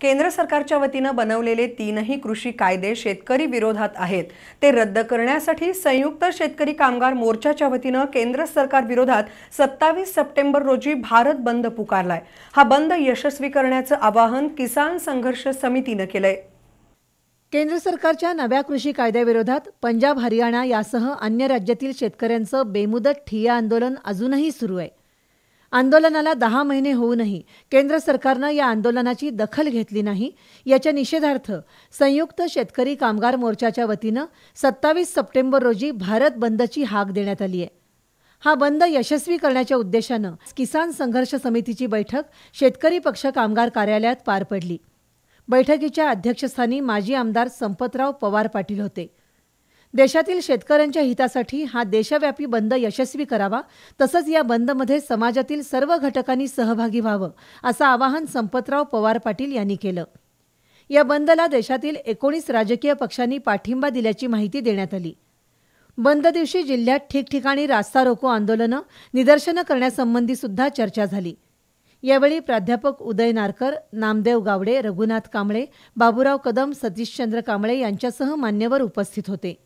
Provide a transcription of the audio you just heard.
केंद्र सरकारच्या वतीनं बनवलेले तीनही कृषी कायदे शेतकरी विरोधात आहेत ते रद्द करण्यासाठी संयुक्त शेतकरी कामगार मोर्चाच्या वतीनं केंद्र सरकार विरोधात सत्तावीस सप्टेंबर रोजी भारत बंद पुकारलाय हा बंद यशस्वी करण्याचं आवाहन किसान संघर्ष समितीनं केलंय केंद्र सरकारच्या नव्या कृषी कायद्याविरोधात पंजाब हरियाणा यासह अन्य राज्यातील शेतकऱ्यांचं बेमुदत ठिय्या आंदोलन अजूनही सुरू आहे आंदोलनाला दहा महिने होऊनही केंद्र सरकारनं या आंदोलनाची दखल घेतली नाही याच्या निषेधार्थ संयुक्त शेतकरी कामगार मोर्चाच्या वतीनं सत्तावीस सप्टेंबर रोजी भारत बंदची हाक देण्यात आली आहे हा बंद यशस्वी करण्याच्या उद्देशानं किसान संघर्ष समितीची बैठक शेतकरी पक्ष कामगार कार्यालयात पार पडली बैठकीच्या अध्यक्षस्थानी माजी आमदार संपतराव पवार पाटील होते देशातील शेतकऱ्यांच्या हितासाठी हा देशव्यापी बंद यशस्वी करावा तसंच या बंदमध्ये समाजातील सर्व घटकांनी सहभागी व्हावं असं आवाहन संपतराव पवार पाटील यांनी केलं या बंदला देशातील एकोणीस राजकीय पक्षांनी पाठिंबा दिल्याची माहिती देण्यात आली बंद दिवशी जिल्ह्यात ठिकठिकाणी रास्ता रोको आंदोलनं निदर्शनं करण्यासंबंधी सुद्धा चर्चा झाली यावेळी प्राध्यापक उदय नारकर नामदेव गावडे रघुनाथ कांबळे बाबुराव कदम सतीशचंद्र कांबळे यांच्यासह मान्यवर उपस्थित होते